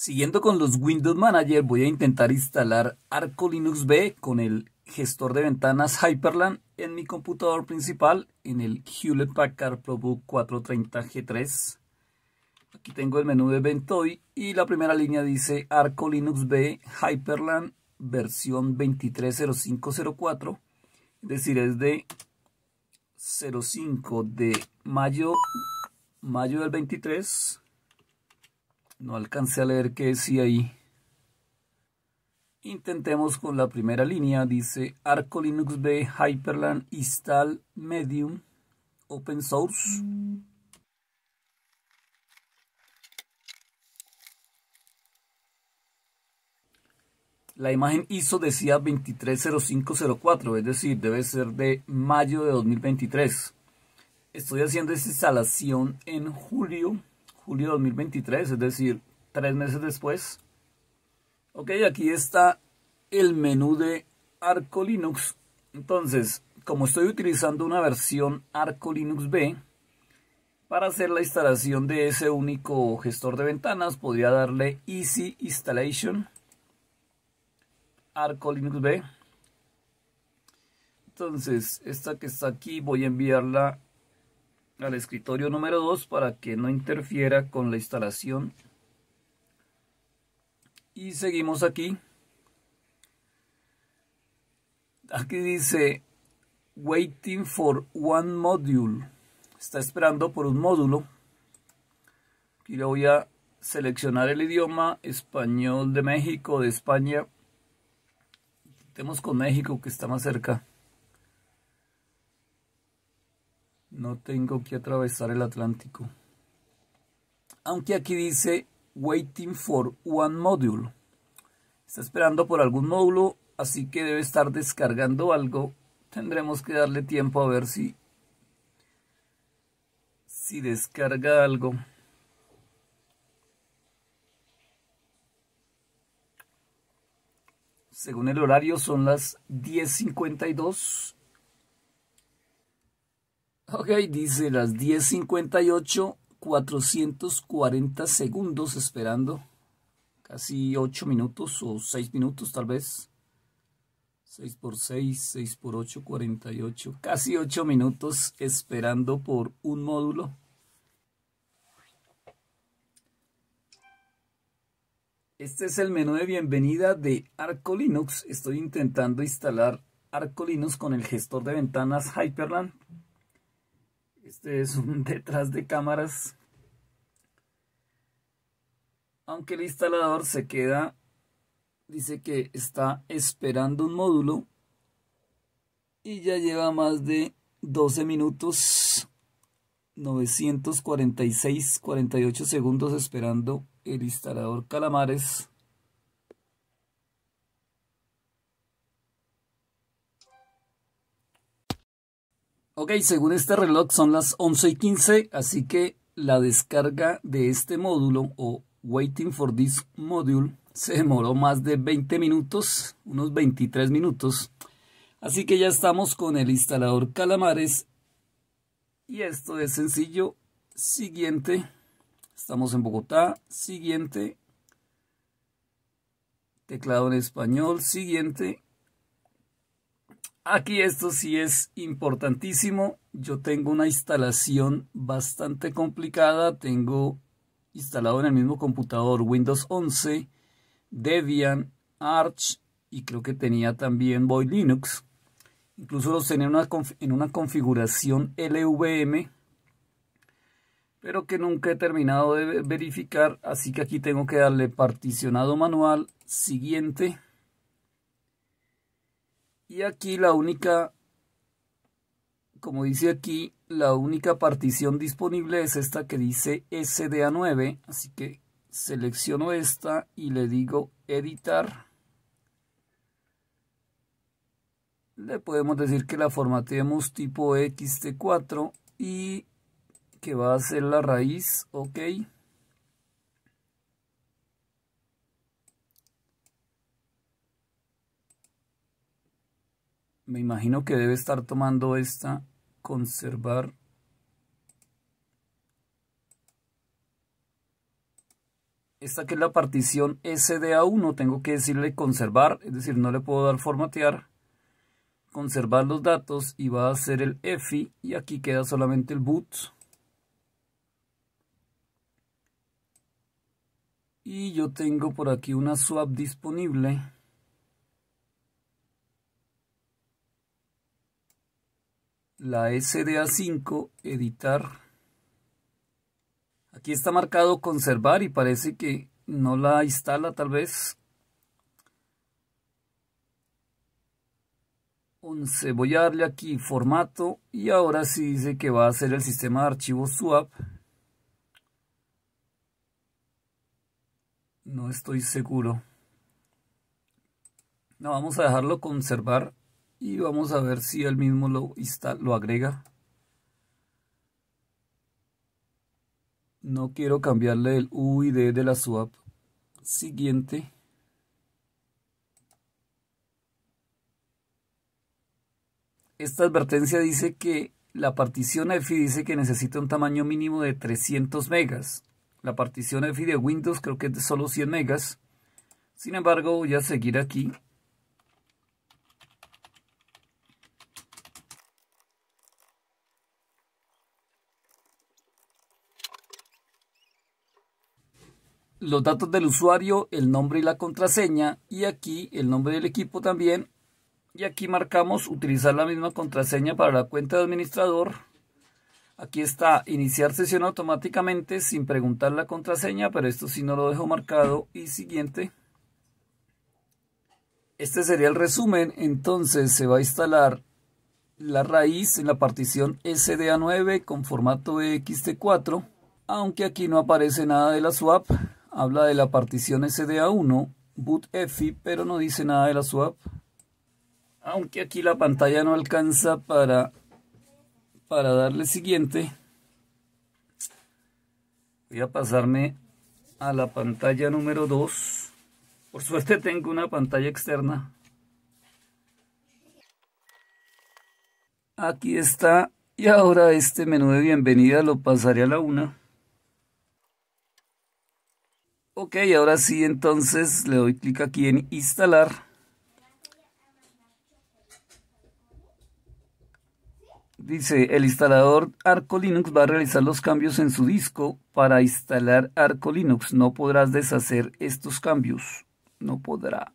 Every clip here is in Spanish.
Siguiendo con los Windows Manager, voy a intentar instalar Arco Linux B con el gestor de ventanas Hyperland en mi computador principal en el Hewlett Packard ProBook 430G3. Aquí tengo el menú de Ventoy y la primera línea dice Arco Linux B Hyperland versión 230504, es decir, es de 05 de mayo, mayo del 23 no alcancé a leer qué decía ahí. Intentemos con la primera línea. Dice Arco Linux B Hyperland Install Medium Open Source. La imagen ISO decía 230504, es decir, debe ser de mayo de 2023. Estoy haciendo esta instalación en julio julio 2023, es decir, tres meses después. Ok, aquí está el menú de Arco Linux. Entonces, como estoy utilizando una versión Arco Linux B, para hacer la instalación de ese único gestor de ventanas, podría darle Easy Installation Arco Linux B. Entonces, esta que está aquí, voy a enviarla al escritorio número 2 para que no interfiera con la instalación. Y seguimos aquí. Aquí dice waiting for one module. Está esperando por un módulo. Aquí le voy a seleccionar el idioma español de México, de España. Tenemos con México que está más cerca. No tengo que atravesar el Atlántico. Aunque aquí dice waiting for one module. Está esperando por algún módulo, así que debe estar descargando algo. Tendremos que darle tiempo a ver si si descarga algo. Según el horario son las 10.52 Ok, dice las 10.58, 440 segundos esperando. Casi 8 minutos o 6 minutos tal vez. 6 por 6, 6 por 8, 48. Casi 8 minutos esperando por un módulo. Este es el menú de bienvenida de Arco Linux. Estoy intentando instalar Arco Linux con el gestor de ventanas Hyperland este es un detrás de cámaras. Aunque el instalador se queda, dice que está esperando un módulo y ya lleva más de 12 minutos 946 48 segundos esperando el instalador Calamares Ok, según este reloj son las 11 y 15, así que la descarga de este módulo o Waiting for this module se demoró más de 20 minutos, unos 23 minutos. Así que ya estamos con el instalador Calamares y esto es sencillo. Siguiente, estamos en Bogotá, siguiente, teclado en español, siguiente, Aquí esto sí es importantísimo. Yo tengo una instalación bastante complicada. Tengo instalado en el mismo computador Windows 11, Debian, Arch y creo que tenía también Void Linux. Incluso los tenía en una configuración LVM, pero que nunca he terminado de verificar, así que aquí tengo que darle particionado manual, siguiente. Y aquí la única, como dice aquí, la única partición disponible es esta que dice SDA9. Así que selecciono esta y le digo editar. Le podemos decir que la formateemos tipo XT4 y que va a ser la raíz, ok. me imagino que debe estar tomando esta conservar esta que es la partición SDA1 tengo que decirle conservar es decir no le puedo dar formatear conservar los datos y va a ser el EFI y aquí queda solamente el boot y yo tengo por aquí una swap disponible la SDA5, editar. Aquí está marcado conservar y parece que no la instala tal vez. 11, voy a darle aquí formato y ahora sí dice que va a ser el sistema de archivos swap. No estoy seguro. No, vamos a dejarlo conservar y vamos a ver si él mismo lo, lo agrega. No quiero cambiarle el UID de la swap. Siguiente. Esta advertencia dice que la partición EFI dice que necesita un tamaño mínimo de 300 megas. La partición EFI de Windows creo que es de solo 100 megas. Sin embargo, voy a seguir aquí los datos del usuario, el nombre y la contraseña, y aquí el nombre del equipo también, y aquí marcamos utilizar la misma contraseña para la cuenta de administrador. Aquí está iniciar sesión automáticamente sin preguntar la contraseña, pero esto sí no lo dejo marcado y siguiente. Este sería el resumen, entonces se va a instalar la raíz en la partición SDA9 con formato ext 4 aunque aquí no aparece nada de la swap, Habla de la partición SDA1, boot EFI, pero no dice nada de la swap. Aunque aquí la pantalla no alcanza para, para darle siguiente. Voy a pasarme a la pantalla número 2. Por suerte tengo una pantalla externa. Aquí está. Y ahora este menú de bienvenida lo pasaré a la 1. Ok, ahora sí, entonces le doy clic aquí en instalar. Dice, el instalador Arco Linux va a realizar los cambios en su disco para instalar Arco Linux. No podrás deshacer estos cambios. No podrá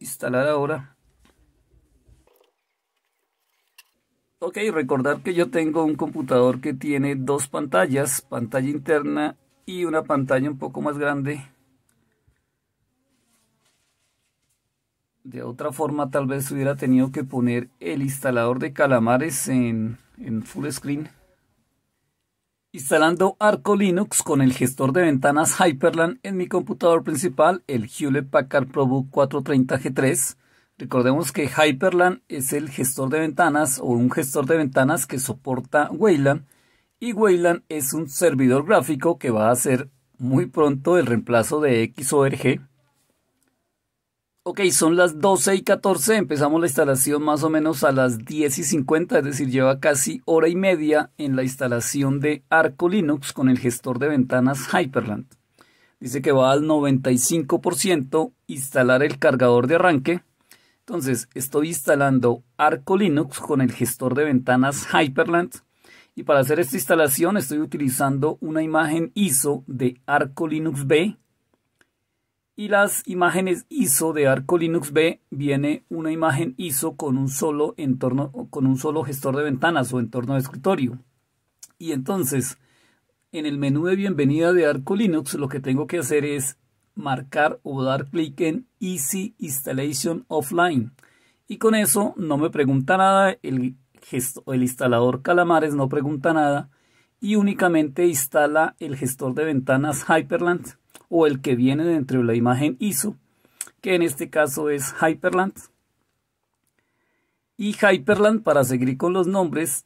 instalar ahora. Ok, recordar que yo tengo un computador que tiene dos pantallas, pantalla interna y una pantalla un poco más grande De otra forma, tal vez hubiera tenido que poner el instalador de calamares en, full screen. Instalando Arco Linux con el gestor de ventanas Hyperland en mi computador principal, el Hewlett Packard ProBook 430G3. Recordemos que Hyperland es el gestor de ventanas o un gestor de ventanas que soporta Wayland y Wayland es un servidor gráfico que va a ser muy pronto el reemplazo de XORG Ok, son las 12 y 14, empezamos la instalación más o menos a las 10 y 50, es decir, lleva casi hora y media en la instalación de Arco Linux con el gestor de ventanas Hyperland. Dice que va al 95% instalar el cargador de arranque. Entonces, estoy instalando Arco Linux con el gestor de ventanas Hyperland. Y para hacer esta instalación estoy utilizando una imagen ISO de Arco Linux B y las imágenes ISO de Arco Linux B viene una imagen ISO con un solo entorno con un solo gestor de ventanas o entorno de escritorio. Y entonces, en el menú de bienvenida de Arco Linux lo que tengo que hacer es marcar o dar clic en Easy Installation Offline. Y con eso no me pregunta nada, el, el instalador Calamares no pregunta nada y únicamente instala el gestor de ventanas Hyperland o el que viene dentro de la imagen ISO, que en este caso es Hyperland. Y Hyperland, para seguir con los nombres,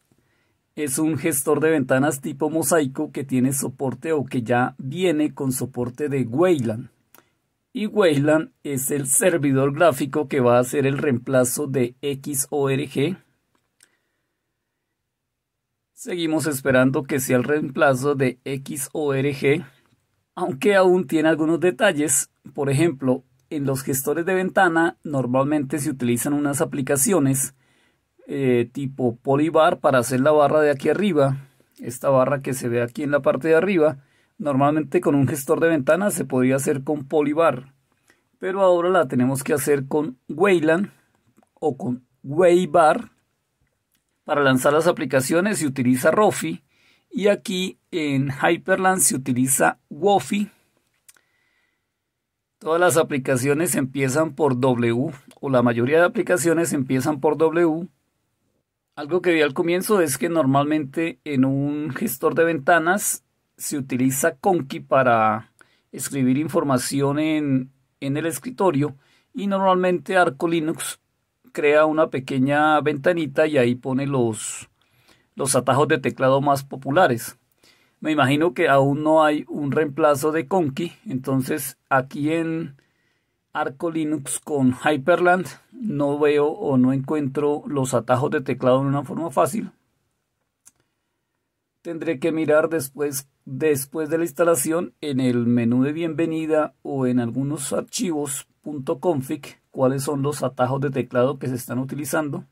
es un gestor de ventanas tipo mosaico que tiene soporte o que ya viene con soporte de Wayland. Y Wayland es el servidor gráfico que va a ser el reemplazo de XORG. Seguimos esperando que sea el reemplazo de XORG aunque aún tiene algunos detalles. Por ejemplo, en los gestores de ventana normalmente se utilizan unas aplicaciones eh, tipo Polybar para hacer la barra de aquí arriba. Esta barra que se ve aquí en la parte de arriba. Normalmente con un gestor de ventana se podría hacer con Polybar. Pero ahora la tenemos que hacer con Wayland o con Waybar. Para lanzar las aplicaciones se utiliza Rofi y aquí en Hyperland se utiliza Wofi. Todas las aplicaciones empiezan por W, o la mayoría de aplicaciones empiezan por W. Algo que vi al comienzo es que normalmente en un gestor de ventanas se utiliza Conky para escribir información en, en el escritorio y normalmente Arco Linux crea una pequeña ventanita y ahí pone los, los atajos de teclado más populares. Me imagino que aún no hay un reemplazo de Conky, entonces aquí en Arco Linux con Hyperland no veo o no encuentro los atajos de teclado de una forma fácil. Tendré que mirar después, después de la instalación en el menú de bienvenida o en algunos archivos .config cuáles son los atajos de teclado que se están utilizando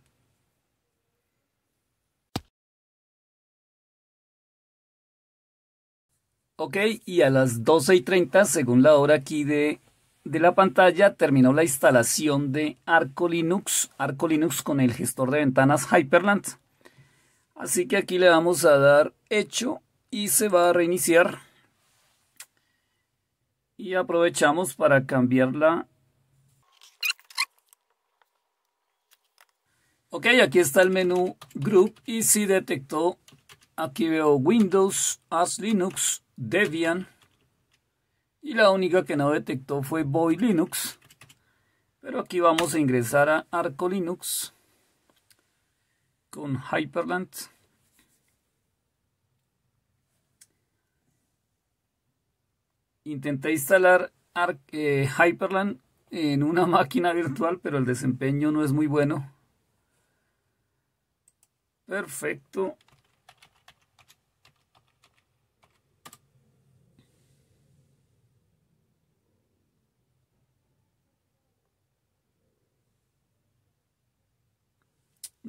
Ok, y a las 12 y 30, según la hora aquí de, de la pantalla, terminó la instalación de Arco Linux, Arco Linux con el gestor de ventanas Hyperland. Así que aquí le vamos a dar hecho y se va a reiniciar. Y aprovechamos para cambiarla. Ok, aquí está el menú Group y si detectó Aquí veo Windows, AS Linux, Debian. Y la única que no detectó fue Boy Linux. Pero aquí vamos a ingresar a Arco Linux con Hyperland. Intenté instalar eh, Hyperland en una máquina virtual, pero el desempeño no es muy bueno. Perfecto.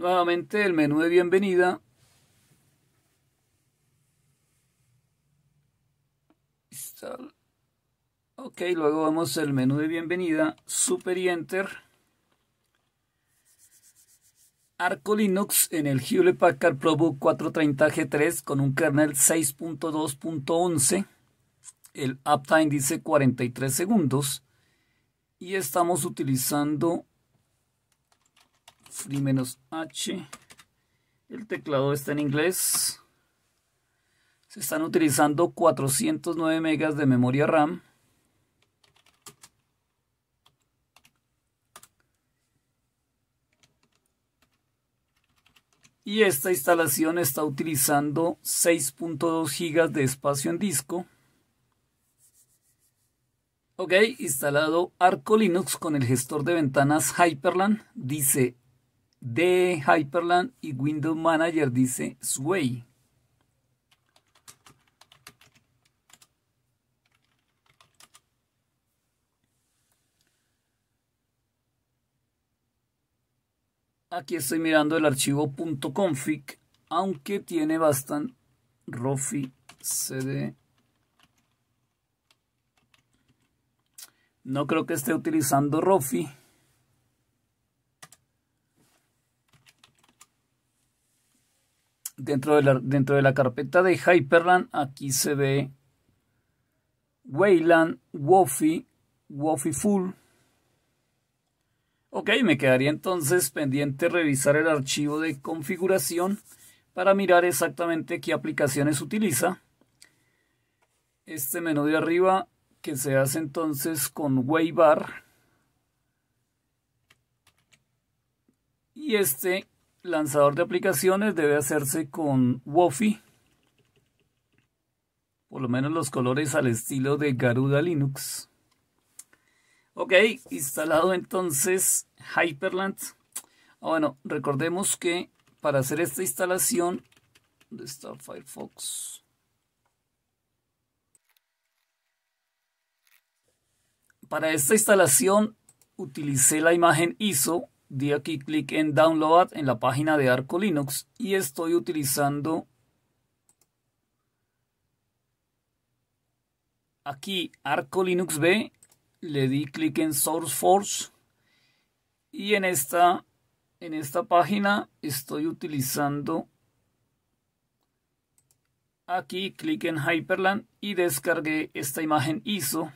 Nuevamente el menú de bienvenida. Ok, luego vamos al menú de bienvenida, Super Enter. Arco Linux en el Hewlett Packard ProBook 430G3 con un kernel 6.2.11. El uptime dice 43 segundos. Y estamos utilizando H. El teclado está en inglés. Se están utilizando 409 megas de memoria RAM. Y esta instalación está utilizando 6.2 gigas de espacio en disco. Ok, instalado Arco Linux con el gestor de ventanas Hyperland. Dice de Hyperland y Windows Manager dice Sway. Aquí estoy mirando el archivo .config, aunque tiene bastante rofi cd. No creo que esté utilizando rofi. dentro de la, carpeta de Hyperland, aquí se ve Wayland, Wofi, Wofi Full. Ok, me quedaría entonces pendiente revisar el archivo de configuración para mirar exactamente qué aplicaciones utiliza. Este menú de arriba que se hace entonces con Waybar. Y este lanzador de aplicaciones debe hacerse con Wofi, por lo menos los colores al estilo de Garuda Linux. Ok, instalado entonces Hyperland. Ah, bueno, recordemos que para hacer esta instalación, de está Firefox? Para esta instalación utilicé la imagen ISO di aquí clic en download en la página de Arco Linux y estoy utilizando aquí Arco Linux B, le di clic en SourceForge y en esta, en esta página estoy utilizando aquí clic en Hyperland y descargué esta imagen ISO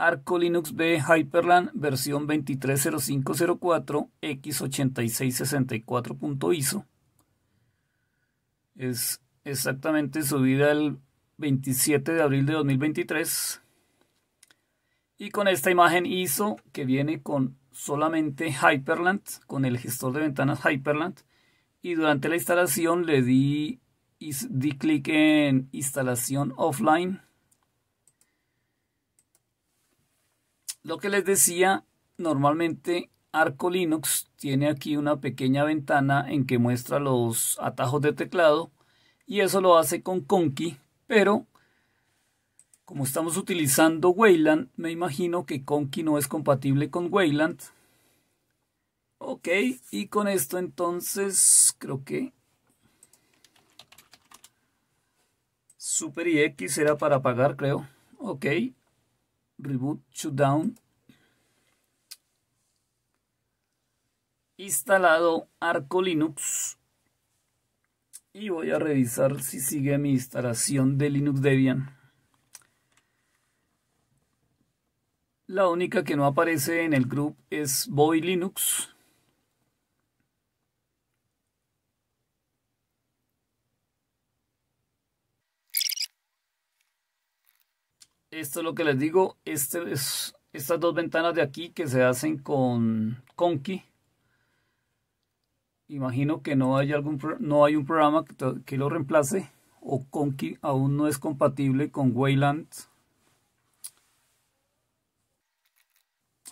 Arco Linux B Hyperland versión 23.0504 x8664.iso. Es exactamente subida el 27 de abril de 2023. Y con esta imagen ISO que viene con solamente Hyperland, con el gestor de ventanas Hyperland. Y durante la instalación le di, di clic en instalación offline Lo que les decía, normalmente Arco Linux tiene aquí una pequeña ventana en que muestra los atajos de teclado y eso lo hace con Conky, pero como estamos utilizando Wayland, me imagino que Conky no es compatible con Wayland. Ok, y con esto entonces creo que Super IX era para apagar, creo. Ok, reboot shutdown instalado Arco Linux y voy a revisar si sigue mi instalación de Linux Debian. La única que no aparece en el grupo es Boy Linux. esto es lo que les digo, este estas dos ventanas de aquí que se hacen con Conky. Imagino que no hay, algún, no hay un programa que, que lo reemplace o Conky aún no es compatible con Wayland.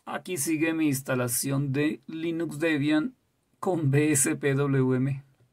Aquí sigue mi instalación de Linux Debian con BSPWM.